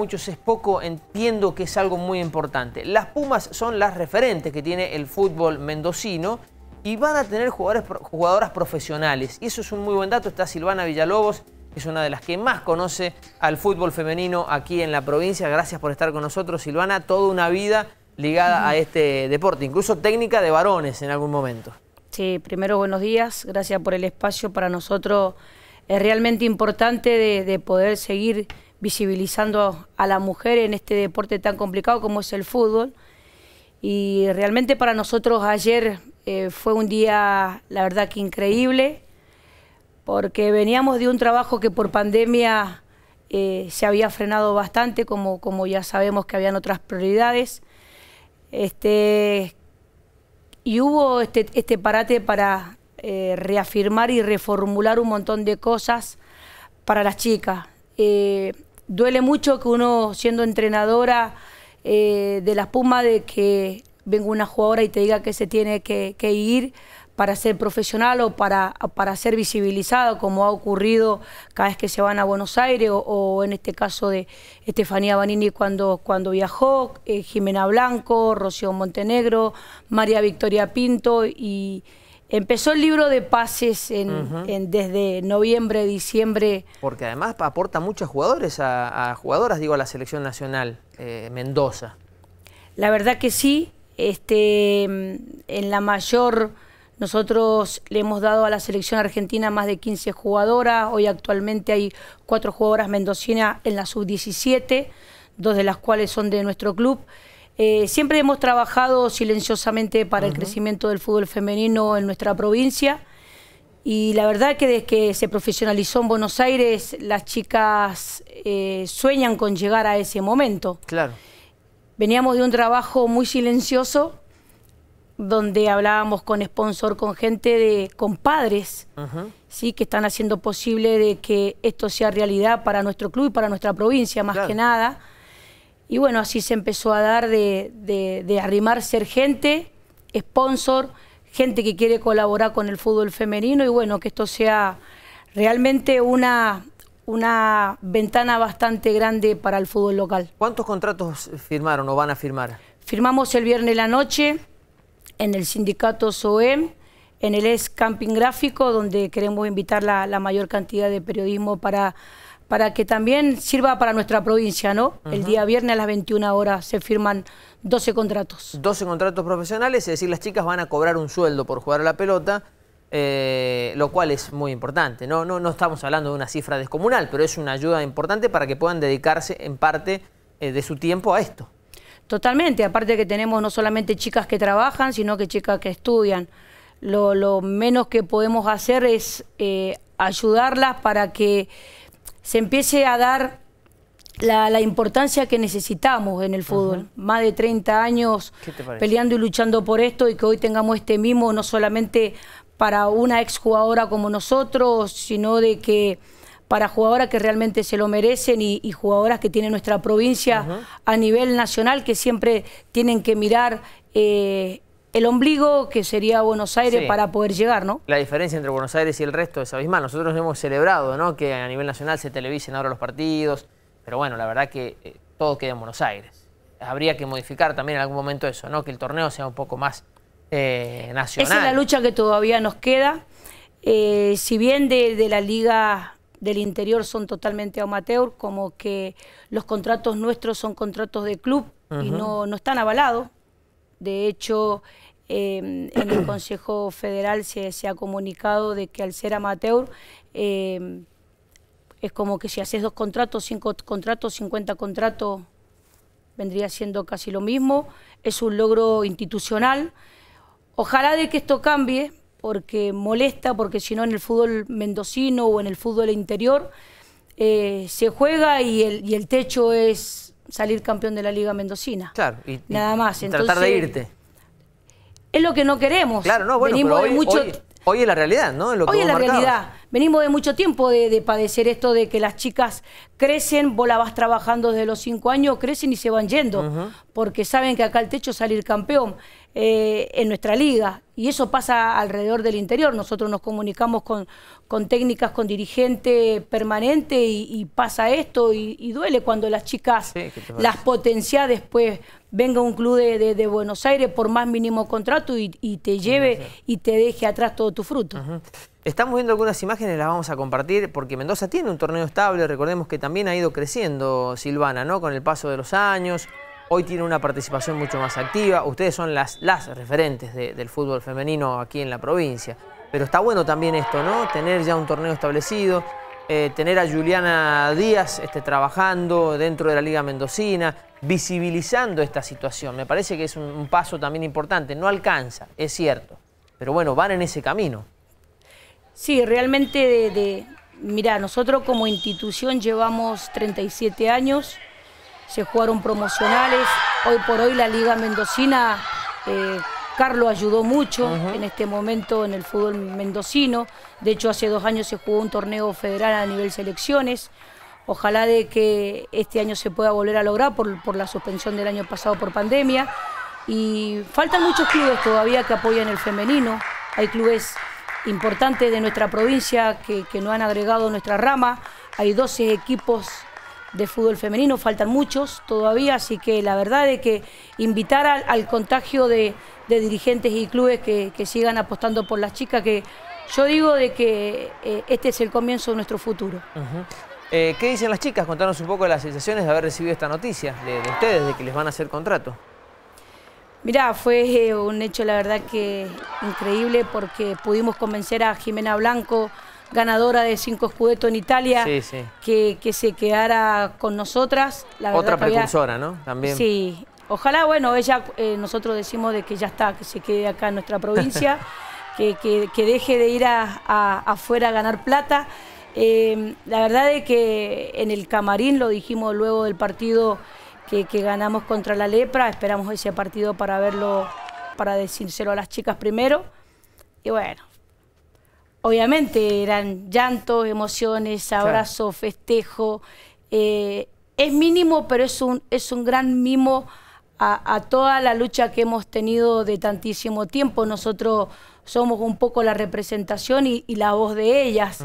muchos es poco, entiendo que es algo muy importante. Las Pumas son las referentes que tiene el fútbol mendocino y van a tener jugadores, jugadoras profesionales. Y eso es un muy buen dato. Está Silvana Villalobos, es una de las que más conoce al fútbol femenino aquí en la provincia. Gracias por estar con nosotros, Silvana. Toda una vida ligada a este deporte, incluso técnica de varones en algún momento. Sí, primero buenos días, gracias por el espacio. Para nosotros es realmente importante de poder seguir visibilizando a la mujer en este deporte tan complicado como es el fútbol. Y realmente para nosotros ayer eh, fue un día, la verdad que increíble, porque veníamos de un trabajo que por pandemia eh, se había frenado bastante, como, como ya sabemos que habían otras prioridades. Este, y hubo este, este parate para eh, reafirmar y reformular un montón de cosas para las chicas duele mucho que uno, siendo entrenadora eh, de la espuma, de que venga una jugadora y te diga que se tiene que, ir para ser profesional o para, para, ser visibilizado, como ha ocurrido cada vez que se van a Buenos Aires, o, en este caso de Estefanía Banini cuando, cuando viajó, eh, Jimena Blanco, Rocío Montenegro, María Victoria Pinto y, Empezó el libro de pases desde noviembre, diciembre. Porque además aporta muchos jugadores, a, jugadoras, digo, a la selección nacional, eh, Mendoza. La verdad que sí. Este, en la mayor, nosotros le hemos dado a la selección argentina más de 15 jugadoras. Hoy actualmente hay cuatro jugadoras mendocinas en la sub-17, dos de las cuales son de nuestro club. Eh, siempre hemos trabajado silenciosamente para el crecimiento del fútbol femenino en nuestra provincia. Y la verdad que desde que se profesionalizó en Buenos Aires, las chicas eh, sueñan con llegar a ese momento. Claro. Veníamos de un trabajo muy silencioso, donde hablábamos con sponsor, con gente de, con padres, sí, que están haciendo posible de que esto sea realidad para nuestro club y para nuestra provincia, más que nada. Y bueno, así se empezó a dar de, arrimar ser gente, sponsor, gente que quiere colaborar con el fútbol femenino y bueno, que esto sea realmente una, una ventana bastante grande para el fútbol local. ¿Cuántos contratos firmaron o van a firmar? Firmamos el viernes la noche en el sindicato SOEM, en el ex camping gráfico, donde queremos invitar la mayor cantidad de periodismo para para que también sirva para nuestra provincia, ¿no? El día viernes a las 21 horas se firman 12 contratos. 12 contratos profesionales, es decir, las chicas van a cobrar un sueldo por jugar a la pelota, eh, lo cual es muy importante. ¿no? No, no estamos hablando de una cifra descomunal, pero es una ayuda importante para que puedan dedicarse en parte eh, de su tiempo a esto. Totalmente, aparte que tenemos no solamente chicas que trabajan, sino que chicas que estudian. Lo, menos que podemos hacer es eh, ayudarlas para que se empiece a dar la, importancia que necesitamos en el fútbol. Más de 30 años peleando y luchando por esto y que hoy tengamos este mimo no solamente para una exjugadora como nosotros, sino de que para jugadoras que realmente se lo merecen y, jugadoras que tiene nuestra provincia a nivel nacional, que siempre tienen que mirar eh, el ombligo que sería Buenos Aires para poder llegar, ¿no? La diferencia entre Buenos Aires y el resto es abismal. Nosotros hemos celebrado, ¿no? Que a nivel nacional se televisen ahora los partidos, pero bueno, la verdad que eh, todo queda en Buenos Aires. Habría que modificar también en algún momento eso, ¿no? Que el torneo sea un poco más nacional. Eh, Esa es la lucha que todavía nos queda. Eh, si bien de, la liga del interior son totalmente amateur, como que los contratos nuestros son contratos de club y no, no están avalados de hecho, em, en el Consejo Federal se, ha comunicado de que al ser amateur em, es como que si haces dos contratos, cinco contratos, cincuenta contratos, vendría siendo casi lo mismo. Es un logro institucional. Ojalá de que esto cambie, porque molesta, porque si no en el fútbol mendocino o en el fútbol interior eh, se juega y el techo es salir campeón de la Liga Mendocina. Claro, y, nada más. tratar de irte. Es lo que no queremos. Claro, no, bueno, hoy, mucho... hoy, es la realidad, ¿no? hoy es la realidad venimos de mucho tiempo de, padecer esto de que las chicas crecen, vos la vas trabajando desde los cinco años, crecen y se van yendo, porque saben que acá el techo es salir campeón eh, en nuestra liga. Y eso pasa alrededor del interior. Nosotros nos comunicamos con, técnicas, con dirigente permanente y, pasa esto y, duele cuando las chicas las potencia después venga un club de, Buenos Aires por más mínimo contrato y, te lleve y te deje atrás todo tu fruto. Estamos viendo algunas imágenes, las vamos a compartir, porque Mendoza tiene un torneo estable, recordemos que también ha ido creciendo Silvana, ¿no? Con el paso de los años, hoy tiene una participación mucho más activa, ustedes son las, referentes del fútbol femenino aquí en la provincia. Pero está bueno también esto, ¿no? Tener ya un torneo establecido, eh, tener a Juliana Díaz este, trabajando dentro de la Liga Mendocina, visibilizando esta situación. Me parece que es un paso también importante. No alcanza, es cierto, pero bueno, van en ese camino. Sí, realmente de, mira, nosotros como institución llevamos 37 años, se jugaron promocionales, hoy por hoy la Liga Mendocina, eh, Carlos ayudó mucho en este momento en el fútbol mendocino, de hecho hace dos años se jugó un torneo federal a nivel selecciones, ojalá de que este año se pueda volver a lograr por, por la suspensión del año pasado por pandemia, y faltan muchos clubes todavía que apoyan el femenino, hay clubes Importante de nuestra provincia que, que nos han agregado nuestra rama. Hay 12 equipos de fútbol femenino, faltan muchos todavía, así que la verdad es que invitar al, contagio de, dirigentes y clubes que, sigan apostando por las chicas, que yo digo de que eh, este es el comienzo de nuestro futuro. Eh, ¿Qué dicen las chicas? Contanos un poco de las sensaciones de haber recibido esta noticia de ustedes, de que les van a hacer contrato. Mirá, fue eh, un hecho la verdad que increíble porque pudimos convencer a Jimena Blanco, ganadora de cinco escudetos en Italia, Que, se quedara con nosotras. Otra precursora, ¿no? También. Sí. Ojalá, bueno, ella, eh, nosotros decimos de que ya está, que se quede acá en nuestra provincia, que, que, deje de ir a, afuera a ganar plata. Eh, la verdad es que en el camarín, lo dijimos luego del partido, que, ganamos contra la lepra. Esperamos ese partido para verlo, para decírselo a las chicas primero. Y bueno, obviamente eran llantos, emociones, abrazos, festejo. Eh, es mínimo, pero es un, es un gran mimo a, toda la lucha que hemos tenido de tantísimo tiempo. Nosotros somos un poco la representación y, la voz de ellas.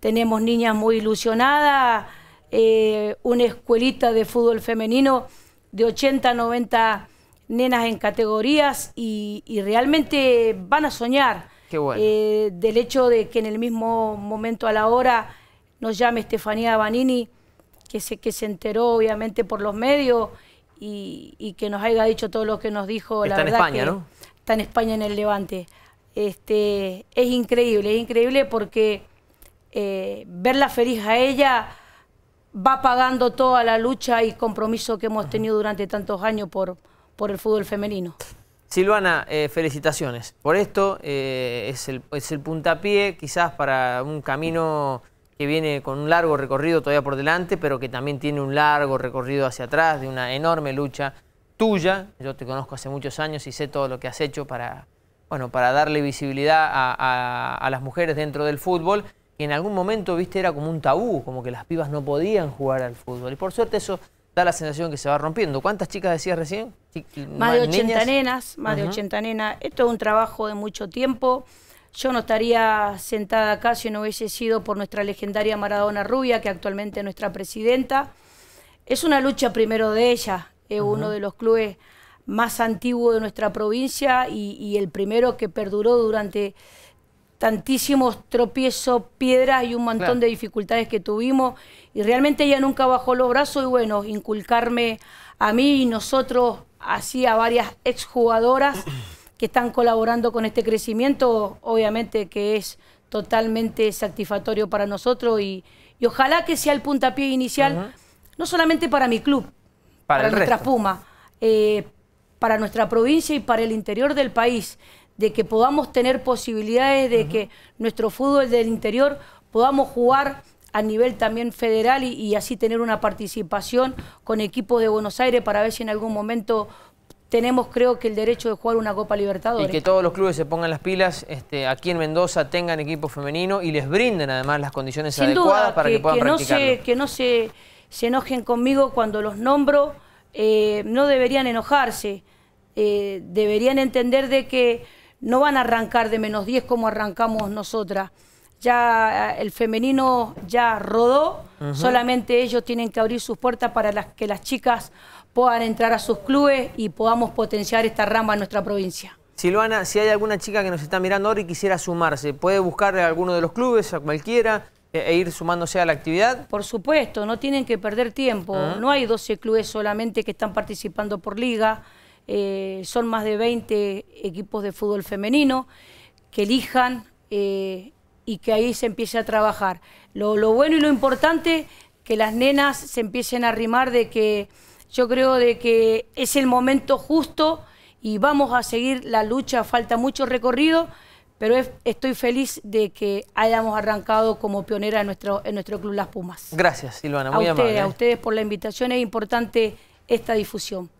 Tenemos niñas muy ilusionadas. Eh, una escuelita de fútbol femenino de 80, 90 nenas en categorías y, realmente van a soñar. Eh, del hecho de que en el mismo momento a la hora nos llame Estefanía Banini, que se, que se enteró obviamente por los medios y, que nos haya dicho todo lo que nos dijo. Está la verdad en España, Está en España en el Levante. Este, es increíble, es increíble porque eh, verla feliz a ella va pagando toda la lucha y compromiso que hemos tenido durante tantos años por, por el fútbol femenino. Silvana, eh, felicitaciones por esto. Eh, es, el, puntapié quizás para un camino que viene con un largo recorrido todavía por delante, pero que también tiene un largo recorrido hacia atrás, de una enorme lucha tuya. Yo te conozco hace muchos años y sé todo lo que has hecho para, bueno, para darle visibilidad a las mujeres dentro del fútbol en algún momento, viste, era como un tabú, como que las pibas no podían jugar al fútbol. Y por suerte eso da la sensación que se va rompiendo. ¿Cuántas chicas decías recién? Más de 80 nenas, más de 80 nenas. Esto es un trabajo de mucho tiempo. Yo no estaría sentada acá si no hubiese sido por nuestra legendaria Maradona Rubia, que actualmente es nuestra presidenta. Es una lucha primero de ella, es uno de los clubes más antiguos de nuestra provincia y el primero que perduró durante tantísimos tropiezos, piedras y un montón de dificultades que tuvimos. Y realmente ella nunca bajó los brazos y bueno, inculcarme a mí y nosotros, así a varias exjugadoras que están colaborando con este crecimiento, obviamente que es totalmente satisfactorio para nosotros y, ojalá que sea el puntapié inicial, no solamente para mi club, para, para nuestra Puma, eh, para nuestra provincia y para el interior del país de que podamos tener posibilidades de que nuestro fútbol del interior podamos jugar a nivel también federal y, así tener una participación con equipos de Buenos Aires para ver si en algún momento tenemos creo que el derecho de jugar una Copa Libertadores. Y que todos los clubes se pongan las pilas, este, aquí en Mendoza tengan equipo femenino y les brinden además las condiciones adecuadas para que, puedan que No se, que no se, enojen conmigo cuando los nombro, eh, no deberían enojarse, eh, deberían entender de que no van a arrancar de menos 10 como arrancamos nosotras. Ya eh, el femenino ya rodó, solamente ellos tienen que abrir sus puertas para que las chicas puedan entrar a sus clubes y podamos potenciar esta rama en nuestra provincia. Silvana, si hay alguna chica que nos está mirando ahora y quisiera sumarse, ¿puede buscarle a alguno de los clubes, a cualquiera, e, e, ir sumándose a la actividad? Por supuesto, no tienen que perder tiempo. Ah. No hay 12 clubes solamente que están participando por liga. Eh, son más de 20 equipos de fútbol femenino que elijan eh, y que ahí se empiece a trabajar. Lo, bueno y lo importante, que las nenas se empiecen a arrimar de que yo creo de que es el momento justo y vamos a seguir la lucha, falta mucho recorrido, pero estoy feliz de que hayamos arrancado como pionera en nuestro, en nuestro club Las Pumas. Gracias, Silvana, muy A ¿eh? ustedes por la invitación, es importante esta difusión.